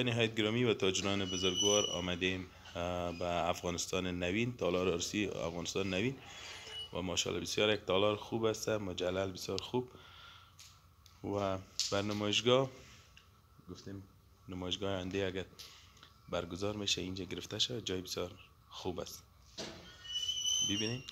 نهایت گرامی و تاجران بزرگوار آمدیم به افغانستان نوین تالار ارسی افغانستان نوین و ماشاءالله بسیار یک تالار خوب است مجلل بسیار خوب و بر نمایشگاه گفتیم نمایشگاه آینده اگر برگزار میشه اینجا گرفته شد جای بسیار خوب است ببینیم